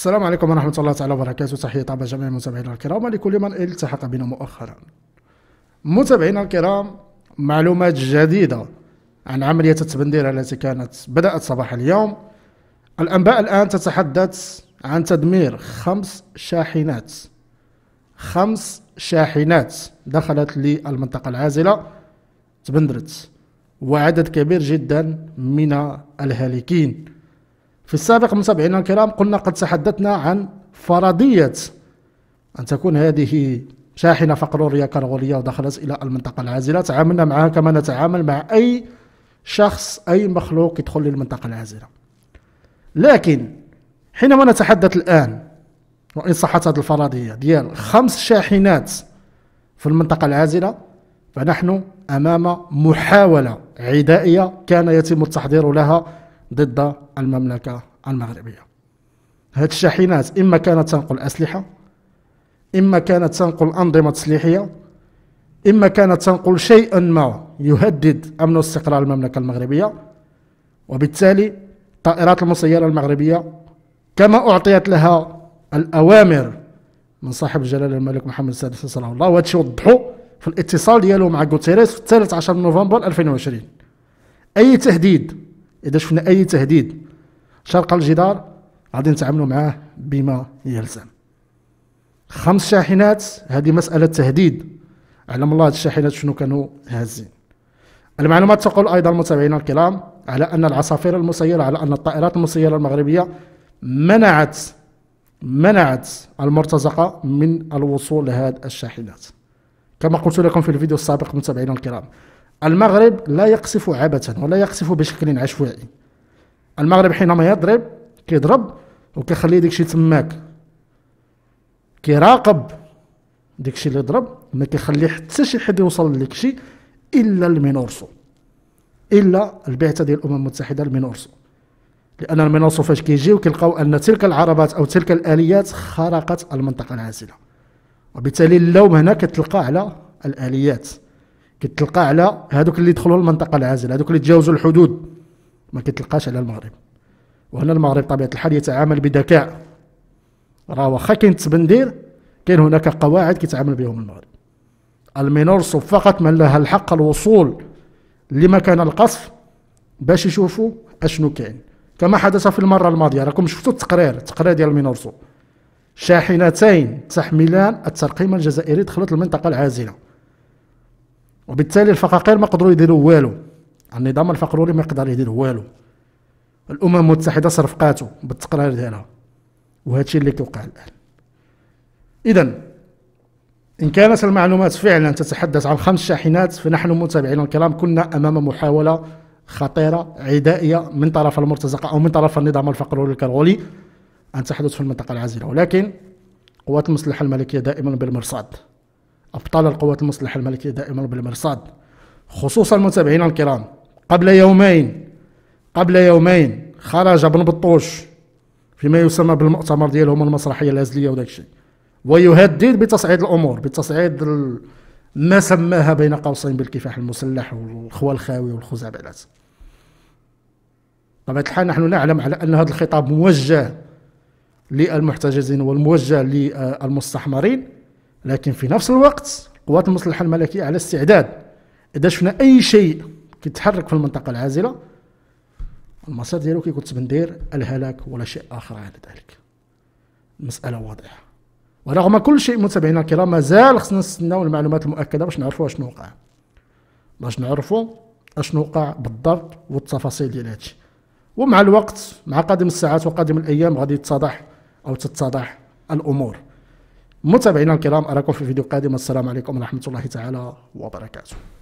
السلام عليكم ورحمة الله تعالى وبركاته تحية طيبة جميع متابعينا الكرام ولكل من التحق بنا مؤخرا متابعينا الكرام معلومات جديدة عن عملية التبندير التي كانت بدأت صباح اليوم الأنباء الآن تتحدث عن تدمير خمس شاحنات خمس شاحنات دخلت للمنطقة العازلة تبندرت وعدد كبير جدا من الهالكين في السابق متابعينا الكرام قلنا قد تحدثنا عن فرضية أن تكون هذه شاحنة فقرورية كرغولية ودخلت إلى المنطقة العازلة تعاملنا معها كما نتعامل مع أي شخص أي مخلوق يدخل للمنطقة العازلة لكن حينما نتحدث الآن وإن صحت هذه الفرضية ديال خمس شاحنات في المنطقة العازلة فنحن أمام محاولة عدائية كان يتم التحضير لها ضد المملكة المغربية هاد الشاحنات إما كانت تنقل أسلحة إما كانت تنقل أنظمة تسليحية إما كانت تنقل شيئا ما يهدد أمن واستقرار المملكة المغربية وبالتالي الطائرات المسيرة المغربية كما أعطيت لها الأوامر من صاحب الجلالة الملك محمد السادس صلى الله عليه وسلم وضحوا في الاتصال ديالو مع غوتيريس في 13 نوفمبر 2020 أي تهديد اذا شفنا اي تهديد شرق الجدار غادي نتعاملوا معاه بما يلزم خمس شاحنات هذه مساله تهديد علم الله الشاحنات شنو كانوا هازين المعلومات تقول ايضا متابعينا الكرام على ان العصافير المسيره على ان الطائرات المسيره المغربيه منعت منعت المرتزقه من الوصول لهذه الشاحنات كما قلت لكم في الفيديو السابق متابعينا الكرام المغرب لا يقصف عبثا ولا يقصف بشكل عشوائي المغرب حينما يضرب كيضرب وكيخلي داكشي تماك كيراقب داكشي اللي ضرب ما كيخلي حتى شي حد يوصل لداكشي الا المينورسو الا البعثه ديال الامم المتحده المينورسو لان المينورسو فاش كيجيو كيلقاو ان تلك العربات او تلك الاليات خرقت المنطقه العازله وبالتالي اللوم هنا كتلقى على الاليات كتلقى على هذوك اللي دخلوا المنطقه العازله هذوك اللي تجاوزوا الحدود ما كتلقاش على المغرب وهنا المغرب طبيعه الحال يتعامل بذكاء راه واخا كاين التبندير كاين هناك قواعد كيتعامل بهم المغرب المينورسو فقط من لها الحق الوصول لمكان القصف باش يشوفوا اشنو كاين كما حدث في المره الماضيه راكم شفتوا التقرير التقرير ديال المينورسو شاحنتين تحملان الترقيم الجزائري دخلت المنطقه العازله وبالتالي الفقاقير ما قدروا يديروا والو النظام الفقروري ما يقدر يدير والو الامم المتحده صرفقاتو بالتقرير ديالها وهادشي اللي كيوقع الان اذا ان كانت المعلومات فعلا تتحدث عن خمس شاحنات فنحن متابعين الكرام كنا امام محاوله خطيره عدائيه من طرف المرتزقه او من طرف النظام الفقروري الكرغولي ان تحدث في المنطقه العازله ولكن قوات المسلحه الملكيه دائما بالمرصاد أبطال القوات المسلحة الملكية دائما بالمرصاد خصوصا المتابعين الكرام قبل يومين قبل يومين خرج ابن بطوش فيما يسمى بالمؤتمر ديالهم المسرحية الهزلية وداك الشيء ويهدد بتصعيد الأمور بتصعيد ما سماها بين قوسين بالكفاح المسلح والخوى الخاوي والخزعبلات طبعا الحال نحن نعلم على أن هذا الخطاب موجه للمحتجزين والموجه للمستحمرين لكن في نفس الوقت القوات المسلحه الملكيه على استعداد اذا شفنا اي شيء كيتحرك في المنطقه العازله المصير ديالو كيكون تبندير الهلاك ولا شيء اخر على ذلك المساله واضحه ورغم كل شيء متابعينا الكرام مازال خصنا نستناو المعلومات المؤكده باش نعرفوا شنو وقع باش نعرفوا اشنو وقع بالضبط والتفاصيل ديال هادشي ومع الوقت مع قادم الساعات وقادم الايام غادي يتضح او تتضح الامور متابعينا الكرام أراكم في فيديو قادم السلام عليكم ورحمة الله تعالى وبركاته